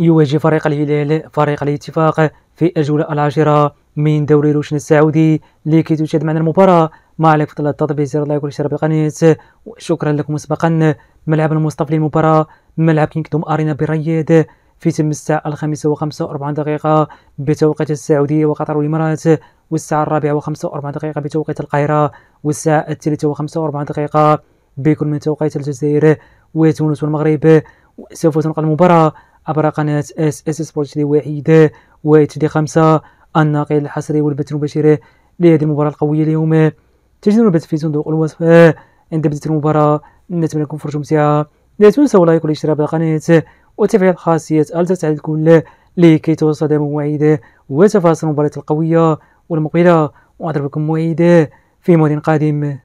يواجه فريق الهلال فريق الاتفاق في الجولة العاشرة من دوري روشن السعودي لكي تشاهد معنا المباراة ما عليك فضل التطبيق زر اللايك والشير بالقناة وشكرا لكم مسبقا ملعب المصطفى للمباراة ملعب كينغدوم أرينا بالرياض في تم الساعة الخامسة وخمسة وأربعون دقيقة بتوقيت السعودية وقطر والإمارات والساعة الرابعة وخمسة وأربعون دقيقة بتوقيت القاهرة والساعة الثالثة وخمسة وأربعون دقيقة بكل من توقيت الجزائر وتونس والمغرب سوف تنقل المباراة عبر قناة اس اس سبورت الوحيدة اتش دي خمسة الناقل الحصري والبث المباشر لهذه المباراة القوية اليوم تجدون البث في صندوق الوصف عند بداية المباراة نتمنى لكم فرجة ممتعة لا تنسوا لايك والاشتراك بالقناة وتفعيل خاصية على الكل لكي توصل موعد وتفاصيل المباراة القوية والمقبلة لكم موعد في مود قادم